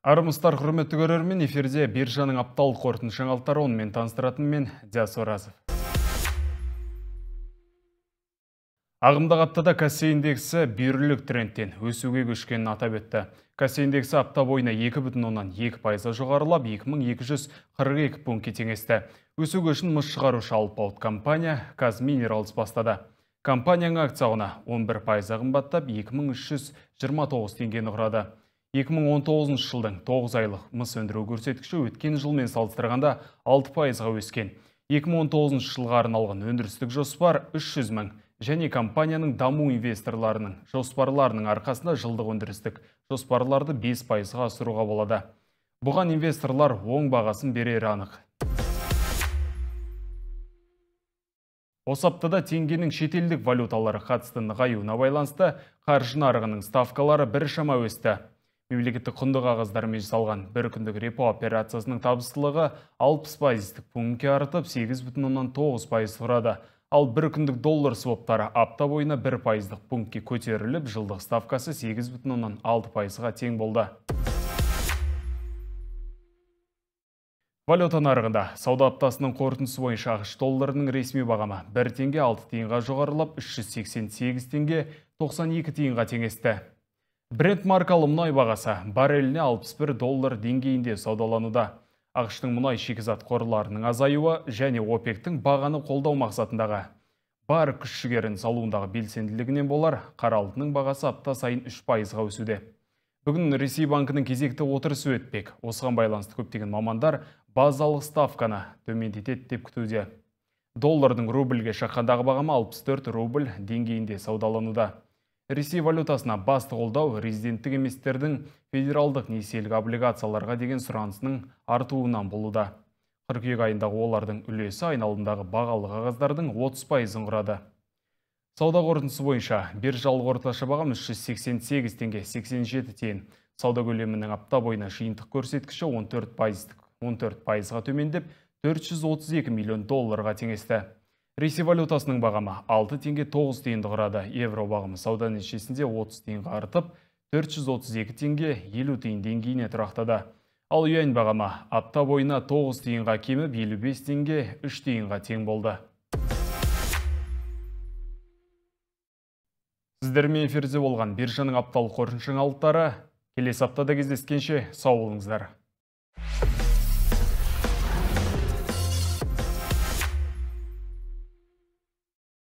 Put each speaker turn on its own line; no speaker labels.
армысыздар құрметті көрермен эфирде биржаның апталық қорытынды жаңалықтары онымен таныстыратын мен диас оразов ағымдағы аптада кассе индексі бүйірлік трендтен өсуге көшкенін атап өтті Кассе индексі апта бойына екі бүтін оннан екі пайызға жоғарылап 2242 пунктке теңесті өсу көшін мыс шығарушы алпауыт компания казминералс бастады компанияның акцияуына 11 пайызға қымбаттап 2329 теңгені құрады 2019 жылдың 9 айлық мыс өндіру көрсеткіші өткен жылмен салыстырғанда 6 пайызға өскен. 2019 жылға арналған өндірістік жоспар 300 мың және компанияның даму инвесторларының жоспарларының арқасында жылдық өндірістік жоспарларды 5 пайызға асыруға болады. Бұған инвесторлар оң бағасын берер анық. Осаптыда тенгенің шетелдік валюталары қатысты нығаюына байланысты қаржы нарығының ставкалары шама өсті мемлекеттік құнды қағаздармен жасалған бір күндік репо операциясының табыстылығы 60 пайыздық пунктке артып 8,9 пайыз құрады ал бір күндік доллар своптары апта бойына бір пайыздық пунктке көтеріліп жылдық ставкасы 8,6 пайызға тең болды Валюта нарығында сауда аптасының қорытындысы бойынша ақш долларының ресми бағамы 1 теңге 6 тиынға жоғарылап 388 теңге 92 тиынға теңесті Брент маркалы мұнай бағасы барреліне 61 доллар деңгейінде саудалануда. Ақыштың мұнай шекізат қорларының азаюы және ОПЕКтің бағаны қолдау мақсатындағы бар күш жігерін салуындағы белсенділігінен болар, қаралтының бағасы апта сайын 3 пайызға өсуде. Бүгін Ресей банкінің кезекті отырысы өтпек. Осыған байланысты көптеген мамандар базалық ставканы төмендетеді деп күтуде. Доллардың рубльге шаққандағы бағамы 64 рубль деңгейінде саудалануда ресей валютасына басты қолдау резиденттік еместердің федералдық несиелік облигацияларға деген сұранысының артуынан болуда қыркүйек айындағы олардың үлесі айналымдағы бағалы қағаздардың 30 пайызын құрады сауда қорытындысы бойынша бір биржалық орташа бағам 388 теңге 87 тен сауда көлемінің апта бойына жиынтық көрсеткіші 14 14 пайызға төмендеп 432 миллион долларға теңесті Ресей валютасының бағамы 6 теңге 9 тиынды құрады. Евро бағамы сауда ешесінде 30 тиынға артып, 432 теңге 50 тиын деңгейіне тұрақтады. Ал юань бағамы апта бойына 9 тиынға кеміп, 55 теңге 3 тиынға тең болды. Сіздермен эфирде болған биржаның апталық қоржын жаңалықтары келесі аптада кездескенше сау болыңыздар.